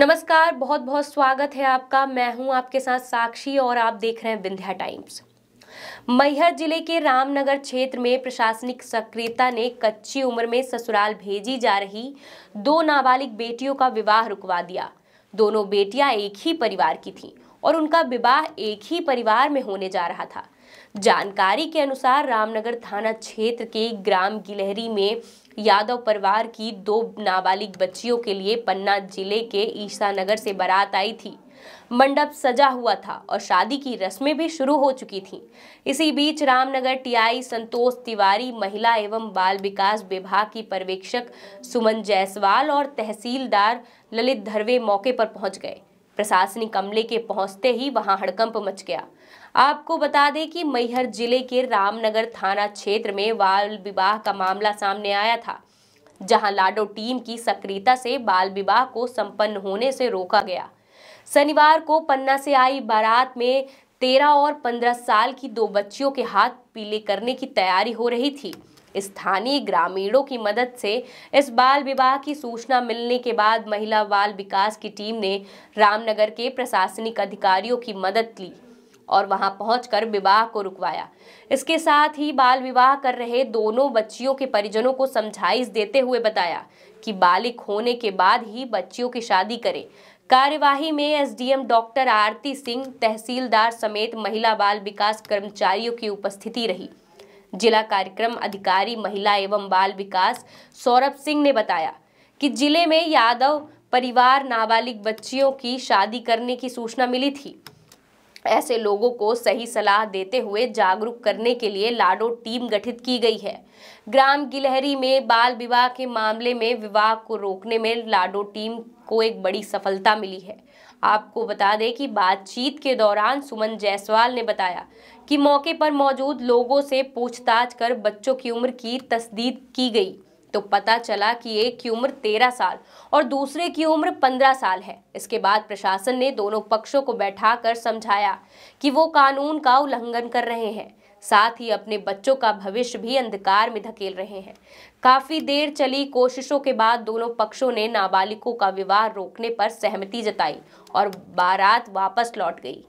नमस्कार बहुत बहुत स्वागत है आपका मैं हूं आपके साथ साक्षी और आप देख रहे हैं विंध्या टाइम्स मैहर जिले के रामनगर क्षेत्र में प्रशासनिक सक्रियता ने कच्ची उम्र में ससुराल भेजी जा रही दो नाबालिग बेटियों का विवाह रुकवा दिया दोनों बेटियां एक ही परिवार की थीं और उनका विवाह एक ही परिवार में होने जा रहा था जानकारी के अनुसार रामनगर थाना क्षेत्र के ग्राम गिलहरी में यादव परिवार की दो नाबालिग बच्चियों के लिए पन्ना जिले के ईशानगर से बारात आई थी मंडप सजा हुआ था और शादी की रस्में भी शुरू हो चुकी थीं। इसी बीच रामनगर टीआई संतोष तिवारी महिला एवं बाल विकास विभाग की पर्यवेक्षक सुमन जायसवाल और तहसीलदार ललित धरवे मौके पर पहुंच गए प्रशासनिक अमले के पहुंचते ही वहां हड़कंप मच गया आपको बता दें कि मैहर जिले के रामनगर थाना क्षेत्र में बाल विवाह का मामला सामने आया था जहां लाडो टीम की सक्रियता से बाल विवाह को संपन्न होने से रोका गया शनिवार को पन्ना से आई बारात में तेरह और पंद्रह साल की दो बच्चियों के हाथ पीले करने की तैयारी हो रही थी स्थानीय ग्रामीणों की मदद से इस बाल विवाह की सूचना मिलने के बाद महिला बाल विकास की टीम ने रामनगर के प्रशासनिक अधिकारियों की मदद ली और वहां पहुंचकर विवाह को रुकवाया इसके साथ ही बाल विवाह कर रहे दोनों बच्चियों के परिजनों को समझाइश देते हुए बताया कि बालिक होने के बाद ही बच्चियों की शादी करें कार्यवाही में एसडीएम डॉक्टर आरती सिंह तहसीलदार समेत महिला बाल विकास कर्मचारियों की उपस्थिति रही जिला कार्यक्रम अधिकारी महिला एवं बाल विकास सौरभ सिंह ने बताया कि जिले में यादव परिवार नाबालिग बच्चियों की शादी करने की सूचना मिली थी ऐसे लोगों को सही सलाह देते हुए जागरूक करने के लिए लाडो टीम गठित की गई है ग्राम गिलहरी में बाल विवाह के मामले में विवाह को रोकने में लाडो टीम को एक बड़ी सफलता मिली है आपको बता दें कि बातचीत के दौरान सुमन जायसवाल ने बताया कि मौके पर मौजूद लोगों से पूछताछ कर बच्चों की उम्र की तस्दीक की गई तो पता चला कि एक की उम्र तेरह साल और दूसरे की उम्र पंद्रह साल है इसके बाद प्रशासन ने दोनों पक्षों को बैठाकर समझाया कि वो कानून का उल्लंघन कर रहे हैं साथ ही अपने बच्चों का भविष्य भी अंधकार में धकेल रहे हैं काफी देर चली कोशिशों के बाद दोनों पक्षों ने नाबालिगों का विवाह रोकने पर सहमति जताई और बारात वापस लौट गई